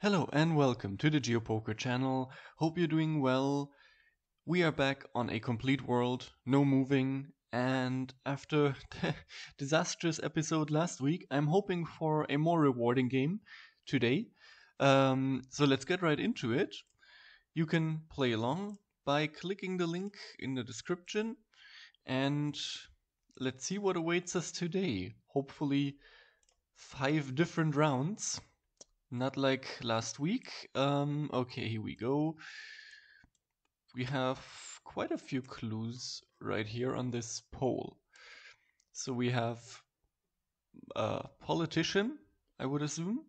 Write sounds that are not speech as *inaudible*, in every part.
Hello and welcome to the GeoPoker channel. Hope you're doing well. We are back on a complete world, no moving, and after the *laughs* disastrous episode last week, I'm hoping for a more rewarding game today. Um, so let's get right into it. You can play along by clicking the link in the description, and let's see what awaits us today. Hopefully, five different rounds not like last week. Um, okay, here we go. We have quite a few clues right here on this poll. So we have a politician, I would assume.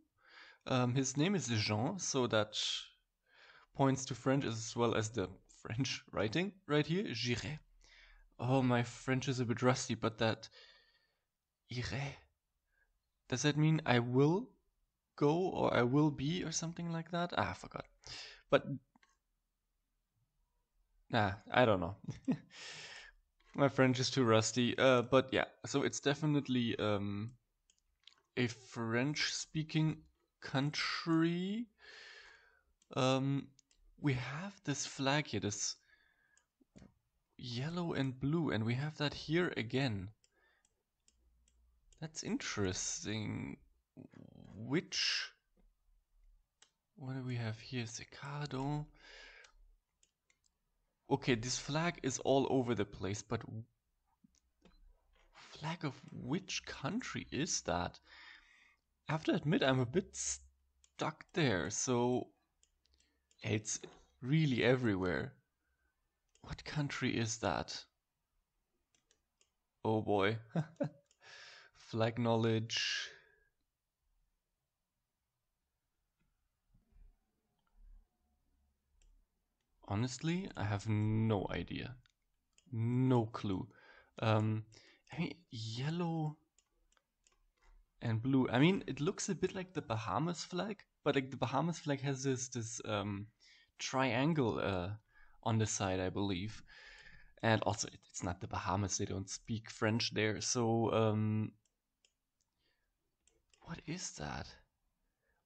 Um, his name is Jean, so that points to French as well as the French *laughs* writing right here. J'irai. Oh, my French is a bit rusty, but that. Irai. Does that mean I will? go or I will be or something like that. Ah, I forgot. But nah, I don't know. *laughs* My French is too rusty. Uh, but yeah, so it's definitely um, a French-speaking country. Um, we have this flag here, this yellow and blue, and we have that here again. That's interesting which what do we have here? Sicado. Okay, this flag is all over the place, but flag of which country is that? I have to admit, I'm a bit stuck there. So it's really everywhere. What country is that? Oh boy. *laughs* flag knowledge. Honestly, I have no idea. No clue. Um, I mean, yellow and blue. I mean, it looks a bit like the Bahamas flag, but like the Bahamas flag has this this um, triangle uh, on the side, I believe. And also, it, it's not the Bahamas; they don't speak French there. So, um, what is that?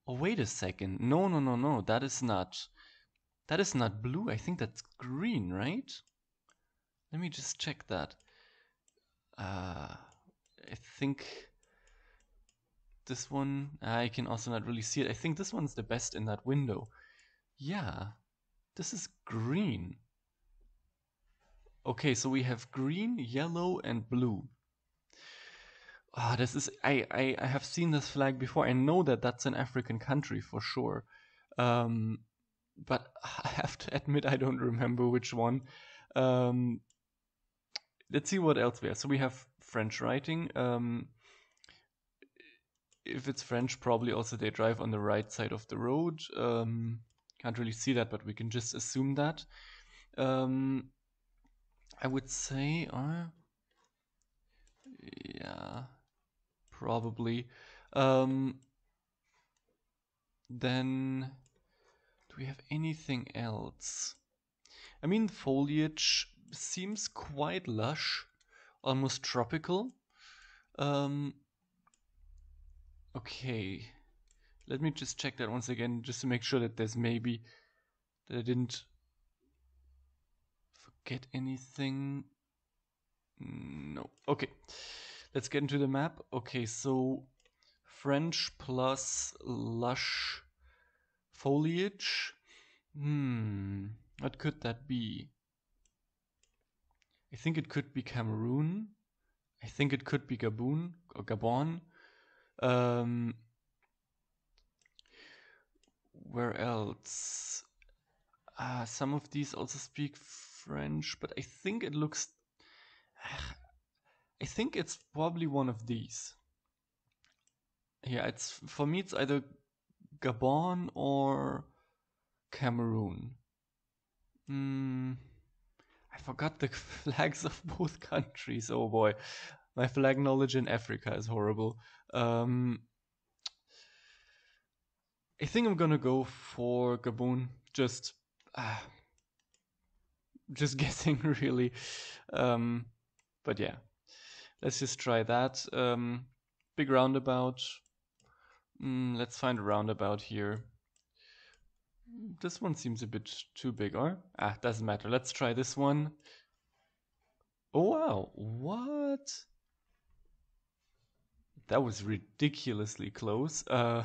Oh, wait a second! No, no, no, no. That is not that is not blue. I think that's green, right? Let me just check that. Uh, I think this one, I can also not really see it. I think this one's the best in that window. Yeah, this is green. Okay, so we have green, yellow, and blue. Ah, oh, this is I, I I have seen this flag before. I know that that's an African country for sure. Um, but *laughs* I have to admit I don't remember which one. Um, let's see what else we have. So we have French writing. Um, if it's French, probably also they drive on the right side of the road. Um, can't really see that, but we can just assume that. Um, I would say, uh, yeah, probably. Um, then do we have anything else? I mean, foliage seems quite lush, almost tropical. Um, okay, let me just check that once again, just to make sure that there's maybe that I didn't forget anything. No. Okay, let's get into the map. Okay, so French plus lush foliage. Hmm, what could that be? I think it could be Cameroon. I think it could be Gabon or Gabon. Um, where else? Uh, some of these also speak French, but I think it looks. Ah, I think it's probably one of these. Yeah, it's for me. It's either Gabon or Cameroon. Mm, I forgot the *laughs* flags of both countries. Oh boy, my flag knowledge in Africa is horrible. Um, I think I'm gonna go for Gabon. Just, uh, just *laughs* guessing really. Um, but yeah, let's just try that. Um, big roundabout Mm, let's find a roundabout here. This one seems a bit too big, or? Ah, doesn't matter. Let's try this one. Oh, wow. What? That was ridiculously close. Uh,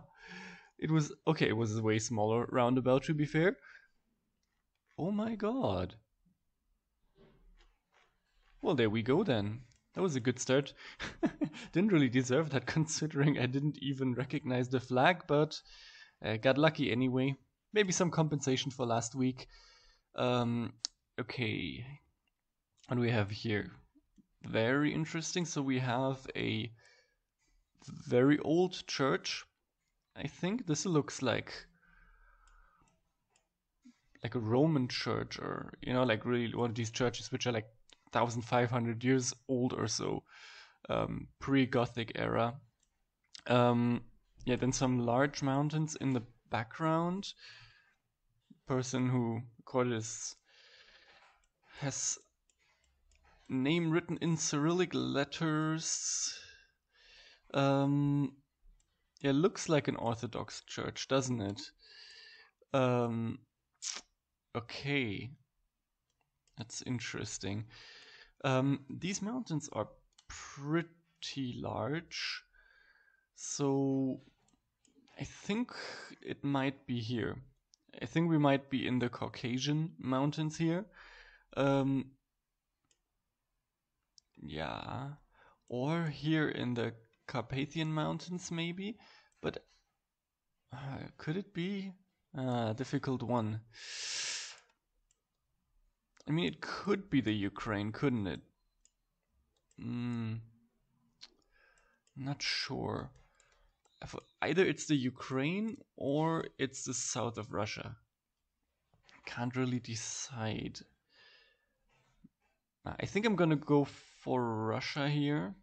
*laughs* it was, okay, it was a way smaller roundabout, to be fair. Oh my god. Well, there we go then. That was a good start. *laughs* didn't really deserve that *laughs* considering I didn't even recognize the flag, but uh, got lucky anyway. Maybe some compensation for last week. Um, okay. And we have here very interesting. So we have a very old church. I think this looks like like a Roman church or you know like really one of these churches which are like 1,500 years old or so, um, pre-Gothic era. Um, yeah, then some large mountains in the background. Person who recorded this has name written in Cyrillic letters. Um, yeah, looks like an Orthodox church, doesn't it? Um, okay, that's interesting. Um, these mountains are pretty large. So I think it might be here. I think we might be in the Caucasian mountains here. Um, yeah. Or here in the Carpathian mountains maybe. But uh, could it be? Uh, difficult one. I mean, it could be the Ukraine, couldn't it? Mm, not sure. Either it's the Ukraine or it's the south of Russia. Can't really decide. I think I'm gonna go for Russia here.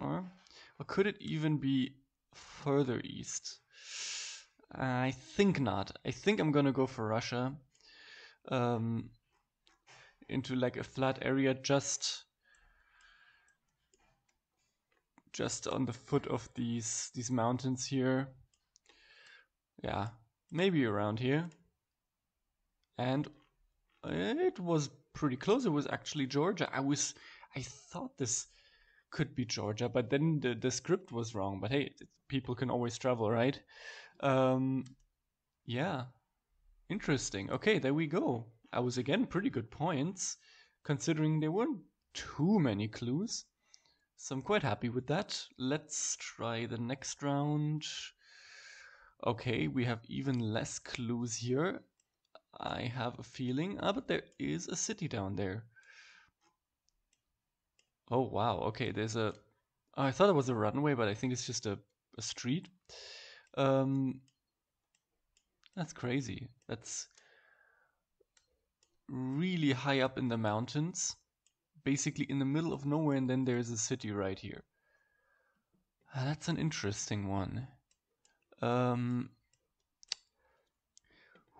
Or, or could it even be further east? I think not. I think I'm gonna go for Russia. Um, into like a flat area just just on the foot of these these mountains here. Yeah, maybe around here. And it was pretty close. It was actually Georgia. I was I thought this could be Georgia, but then the, the script was wrong. But hey, people can always travel, right? Um, yeah, interesting. Okay, there we go. I was again pretty good points, considering there weren't too many clues. So I'm quite happy with that. Let's try the next round. Okay, we have even less clues here. I have a feeling. Ah, but there is a city down there. Oh, wow. Okay, there's a... Oh, I thought it was a runway, but I think it's just a, a street. Um, that's crazy. That's really high up in the mountains, basically in the middle of nowhere, and then there's a city right here. Uh, that's an interesting one. Um,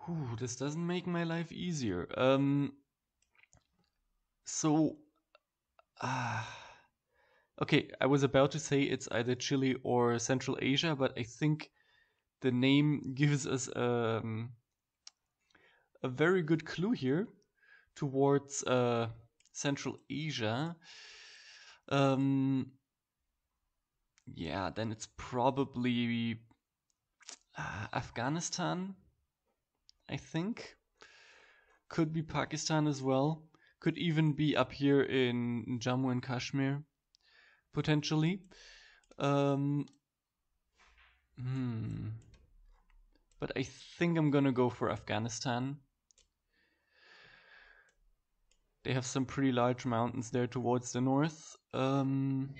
whew, this doesn't make my life easier. Um, so, uh, okay, I was about to say it's either Chile or Central Asia, but I think the name gives us um, a very good clue here towards uh, Central Asia, um, yeah, then it's probably uh, Afghanistan, I think. Could be Pakistan as well. Could even be up here in Jammu and Kashmir, potentially. Um, hmm. But I think I'm gonna go for Afghanistan. They have some pretty large mountains there towards the north. Um,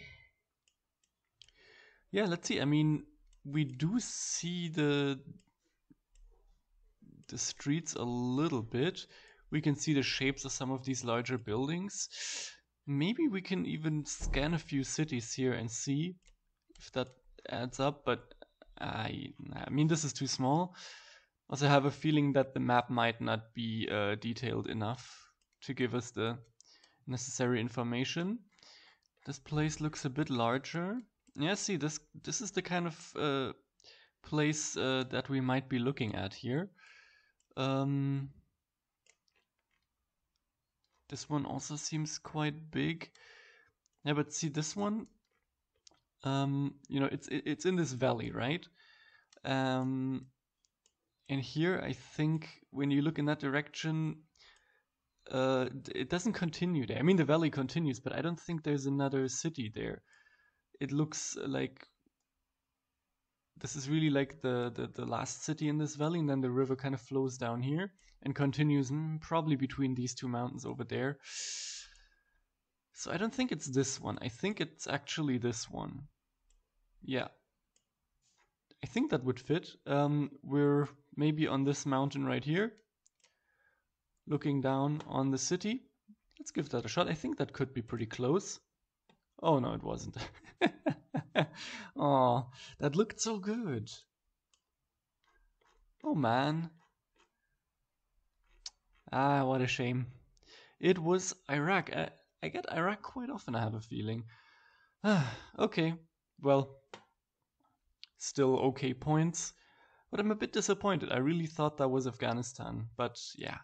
yeah, let's see. I mean, we do see the the streets a little bit. We can see the shapes of some of these larger buildings. Maybe we can even scan a few cities here and see if that adds up, but I, I mean, this is too small. Also, have a feeling that the map might not be uh, detailed enough to give us the necessary information. This place looks a bit larger. Yeah, see, this this is the kind of uh, place uh, that we might be looking at here. Um, this one also seems quite big. Yeah, but see this one. Um, you know, it's it's in this valley, right? Um, and here, I think when you look in that direction, uh, it doesn't continue there. I mean, the valley continues, but I don't think there's another city there. It looks like this is really like the, the, the last city in this valley, and then the river kind of flows down here and continues mm, probably between these two mountains over there. So I don't think it's this one. I think it's actually this one. Yeah. I think that would fit. Um, we're maybe on this mountain right here looking down on the city. Let's give that a shot. I think that could be pretty close. Oh no, it wasn't. oh, *laughs* that looked so good. Oh man. Ah, what a shame. It was Iraq. I, I get Iraq quite often, I have a feeling. *sighs* okay, well, still okay points. But I'm a bit disappointed. I really thought that was Afghanistan. But yeah,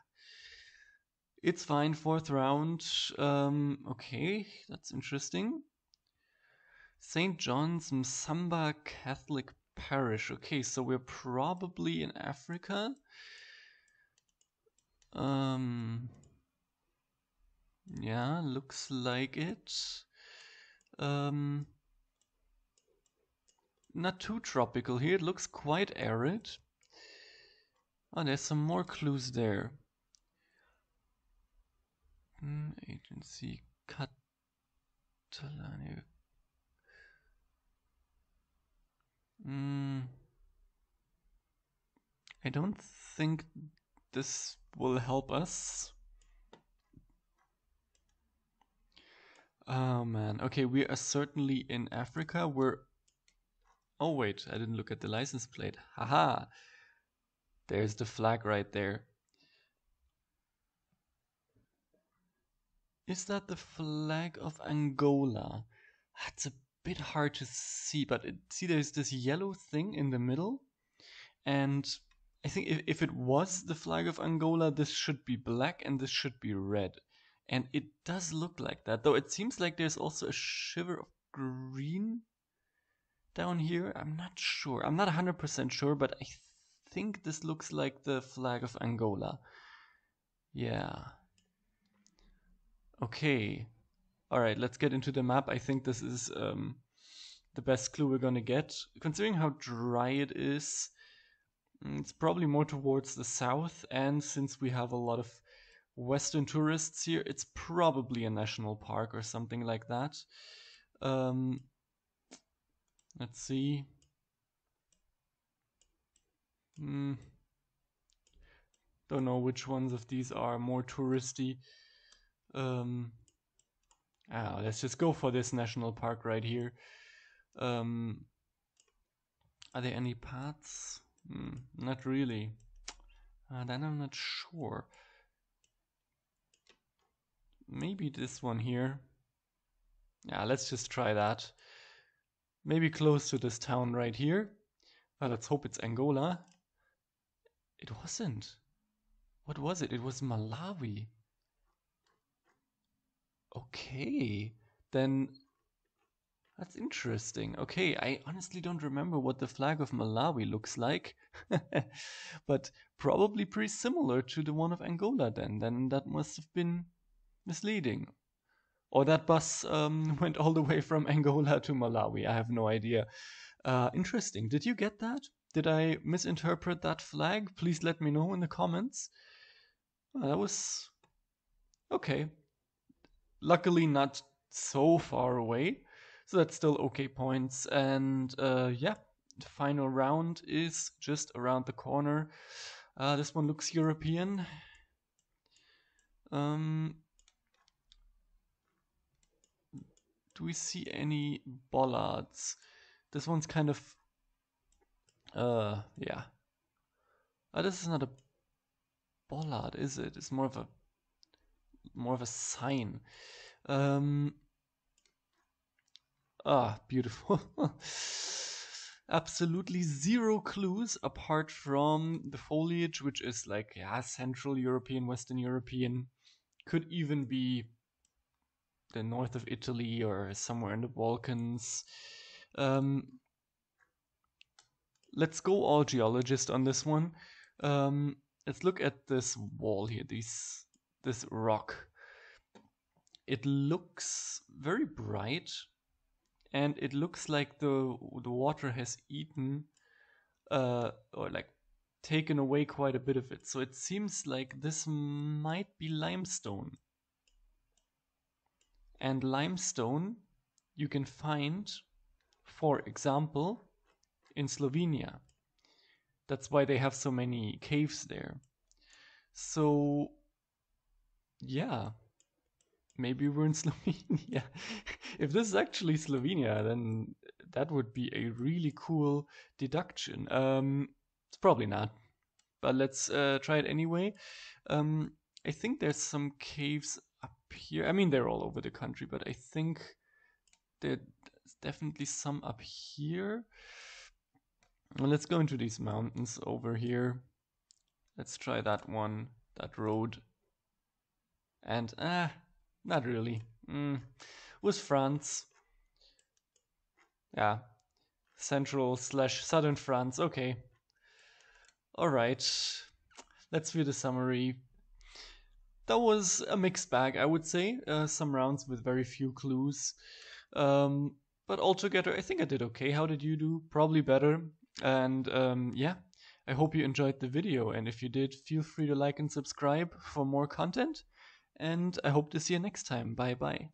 it's fine, fourth round. Um, okay, that's interesting. St. John's Msamba Catholic Parish. Okay, so we're probably in Africa. Um, yeah, looks like it. Um, not too tropical here. It looks quite arid. Oh, there's some more clues there agency Catania. Mm, I don't think this will help us. Oh man, okay, we are certainly in Africa. We're. Oh wait, I didn't look at the license plate. Haha! There's the flag right there. Is that the flag of Angola? That's a bit hard to see, but it, see there's this yellow thing in the middle. And I think if, if it was the flag of Angola, this should be black and this should be red. And it does look like that, though it seems like there's also a shiver of green down here. I'm not sure. I'm not 100% sure, but I think this looks like the flag of Angola. Yeah. Okay. Alright, let's get into the map. I think this is um, the best clue we're gonna get. Considering how dry it is, mm, it's probably more towards the south, and since we have a lot of western tourists here, it's probably a national park or something like that. Um, let's see. Hmm. Don't know which ones of these are more touristy. Um, know, ah, let's just go for this national park right here. Um, are there any paths? Mm, not really. Uh, then I'm not sure. Maybe this one here. Yeah, let's just try that. Maybe close to this town right here. Well, let's hope it's Angola. It wasn't. What was it? It was Malawi. Okay, then that's interesting. Okay, I honestly don't remember what the flag of Malawi looks like, *laughs* but probably pretty similar to the one of Angola then. Then that must have been misleading. Or that bus um, *laughs* went all the way from Angola to Malawi. I have no idea. Uh, interesting. Did you get that? Did I misinterpret that flag? Please let me know in the comments. Uh, that was. Okay, luckily not so far away. So that's still okay points. And uh, yeah, the final round is just around the corner. Uh, this one looks European. Um, do we see any bollards? This one's kind of, uh, yeah. Oh, this is not a bollard, is it? It's more of a more of a sign. Um, ah, beautiful. *laughs* Absolutely zero clues apart from the foliage, which is like yeah, Central European, Western European, could even be the north of Italy or somewhere in the Balkans. Um, let's go all geologist on this one. Um, let's look at this wall here, these this rock. It looks very bright and it looks like the the water has eaten uh, or like taken away quite a bit of it. So it seems like this might be limestone. And limestone you can find, for example, in Slovenia. That's why they have so many caves there. So yeah. Maybe we're in *laughs* Slovenia. if this is actually Slovenia, then that would be a really cool deduction. Um, it's probably not, but let's uh, try it anyway. Um, I think there's some caves up here. I mean, they're all over the country, but I think there's definitely some up here. Well, let's go into these mountains over here. Let's try that one, that road and eh, not really. Mm, with France. Yeah. Central slash southern France. Okay. All right. Let's view the summary. That was a mixed bag, I would say. Uh, some rounds with very few clues. Um, but altogether, I think I did okay. How did you do? Probably better. And um, yeah, I hope you enjoyed the video. And if you did, feel free to like and subscribe for more content and I hope to see you next time. Bye bye.